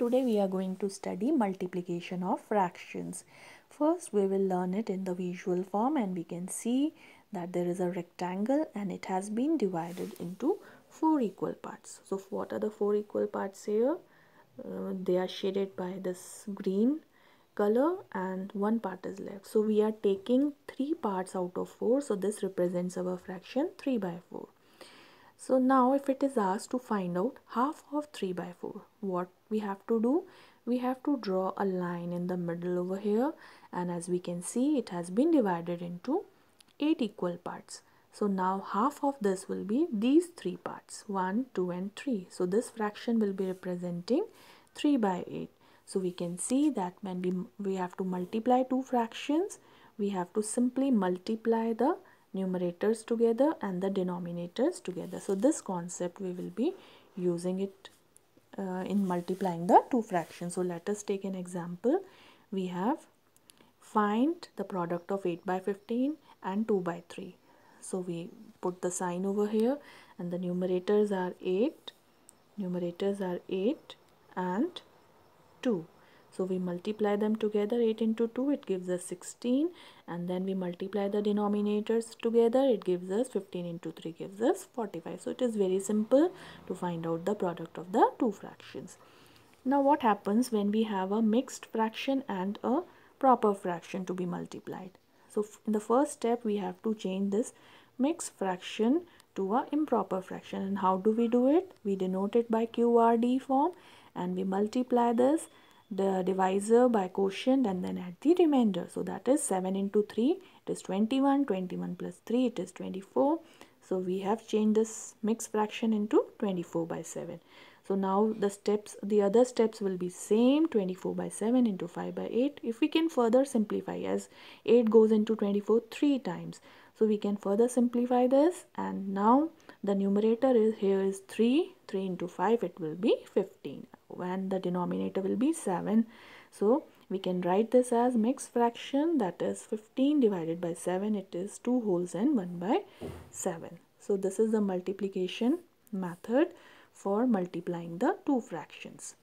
Today we are going to study multiplication of fractions. First we will learn it in the visual form and we can see that there is a rectangle and it has been divided into four equal parts. So what are the four equal parts here? Uh, they are shaded by this green color and one part is left. So we are taking three parts out of four. So this represents our fraction 3 by 4. So now if it is asked to find out half of 3 by 4, what we have to do? We have to draw a line in the middle over here and as we can see it has been divided into 8 equal parts. So now half of this will be these three parts 1, 2 and 3. So this fraction will be representing 3 by 8. So we can see that when we, we have to multiply two fractions, we have to simply multiply the numerators together and the denominators together. So this concept we will be using it uh, in multiplying the two fractions. So let us take an example. We have find the product of 8 by 15 and 2 by 3. So we put the sign over here and the numerators are 8, numerators are 8 and 2. So we multiply them together 8 into 2 it gives us 16 and then we multiply the denominators together it gives us 15 into 3 gives us 45. So it is very simple to find out the product of the two fractions. Now what happens when we have a mixed fraction and a proper fraction to be multiplied. So in the first step we have to change this mixed fraction to a improper fraction and how do we do it? We denote it by QRD form and we multiply this the divisor by quotient and then add the remainder. So that is 7 into 3 it is 21, 21 plus 3 it is 24. So we have changed this mixed fraction into 24 by 7. So now the steps, the other steps will be same 24 by 7 into 5 by 8. If we can further simplify as 8 goes into 24 3 times. So we can further simplify this and now the numerator is here is 3, 3 into 5 it will be 15 when the denominator will be 7 so we can write this as mixed fraction that is 15 divided by 7 it is 2 wholes and 1 by 7 so this is the multiplication method for multiplying the two fractions